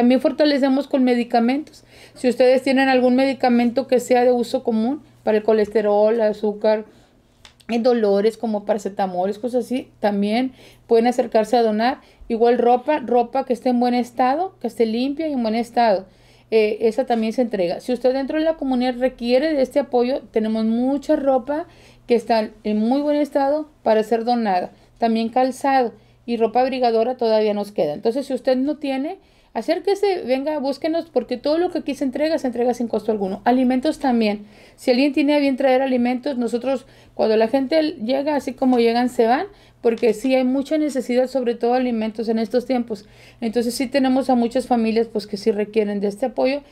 También fortalecemos con medicamentos. Si ustedes tienen algún medicamento que sea de uso común para el colesterol, azúcar, dolores como paracetamol, cosas así, también pueden acercarse a donar. Igual ropa, ropa que esté en buen estado, que esté limpia y en buen estado. Eh, esa también se entrega. Si usted dentro de la comunidad requiere de este apoyo, tenemos mucha ropa que está en muy buen estado para ser donada. También calzado y ropa abrigadora todavía nos queda. Entonces, si usted no tiene, acérquese, venga, búsquenos, porque todo lo que aquí se entrega, se entrega sin costo alguno. Alimentos también. Si alguien tiene a bien traer alimentos, nosotros, cuando la gente llega, así como llegan, se van, porque sí hay mucha necesidad, sobre todo alimentos en estos tiempos. Entonces, sí tenemos a muchas familias, pues, que sí requieren de este apoyo